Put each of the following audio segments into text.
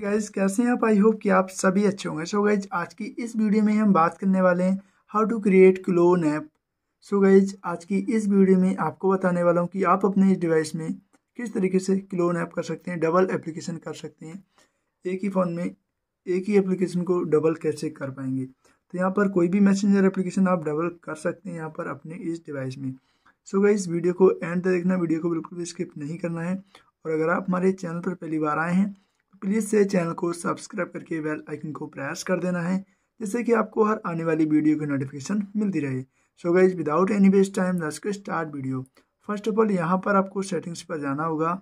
guys कैसे हैं आप आई होप कि आप सभी अच्छे होंगे सो गाइज आज की इस वीडियो में हम बात करने वाले हैं how to create clone app so guys आज की इस वीडियो में आपको बताने वाला हूं कि आप अपने इस डिवाइस में किस तरीके से क्लोन ऐप कर सकते हैं डबल एप्लीकेशन कर सकते हैं एक ही फ़ोन में एक ही एप्लीकेशन को डबल कैसे कर पाएंगे तो यहाँ पर कोई भी मैसेंजर एप्लीकेशन आप डबल कर सकते हैं यहाँ पर अपने इस डिवाइस में सो गाइज वीडियो को एंड तक देखना वीडियो को बिल्कुल भी स्किप नहीं करना है और अगर आप हमारे चैनल पर पहली बार आए हैं प्लीज़ से चैनल को सब्सक्राइब करके बेल आइकन को प्रेस कर देना है जिससे कि आपको हर आने वाली वीडियो की नोटिफिकेशन मिलती रहे so guys without any waste time दस के start video first of all यहाँ पर आपको सेटिंग्स पर जाना होगा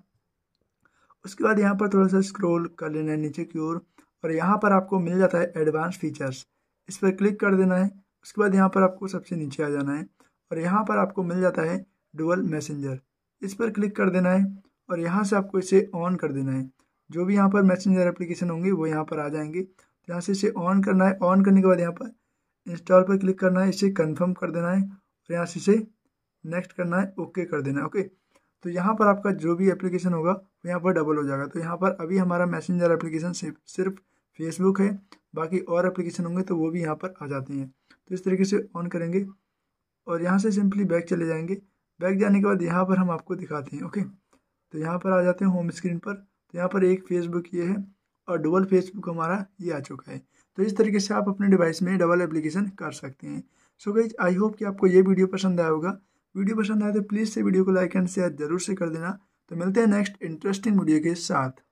उसके बाद यहाँ पर थोड़ा सा स्क्रोल कर लेना है नीचे की ओर और यहाँ पर आपको मिल जाता है एडवांस फीचर्स इस पर क्लिक कर देना है उसके बाद यहाँ पर आपको सबसे नीचे आ जाना है और यहाँ पर आपको मिल जाता है डुअल मैसेंजर इस पर क्लिक कर देना है और यहाँ से आपको इसे ऑन कर देना है जो भी यहाँ पर मैसेंजर एप्लीकेशन होंगे वो यहाँ पर आ जाएंगे तो यहाँ से इसे ऑन करना है ऑन करने के बाद यहाँ पर इंस्टॉल पर क्लिक करना है इसे कन्फर्म कर देना है और यहाँ से इसे नेक्स्ट करना है ओके कर देना है ओके तो यहाँ पर आपका जो भी एप्लीकेशन होगा वो यहाँ पर डबल हो जाएगा तो यहाँ पर अभी हमारा मैसेंजर एप्लीकेशन सिर्फ सिर्फ फेसबुक है बाकी और एप्लीकेशन होंगे तो वो भी यहाँ पर आ जाते हैं तो इस तरीके से ऑन करेंगे और यहाँ से सिंपली बैक चले जाएंगे बैक जाने के बाद यहाँ पर हम आपको दिखाते हैं ओके तो यहाँ पर आ जाते हैं होम स्क्रीन पर तो यहाँ पर एक फेसबुक ये है और डबल फेसबुक हमारा ये आ चुका है तो इस तरीके से आप अपने डिवाइस में डबल एप्लीकेशन कर सकते हैं सो गई आई होप कि आपको ये वीडियो पसंद आया होगा वीडियो पसंद आए तो प्लीज़ से वीडियो को लाइक एंड शेयर जरूर से कर देना तो मिलते हैं नेक्स्ट इंटरेस्टिंग वीडियो के साथ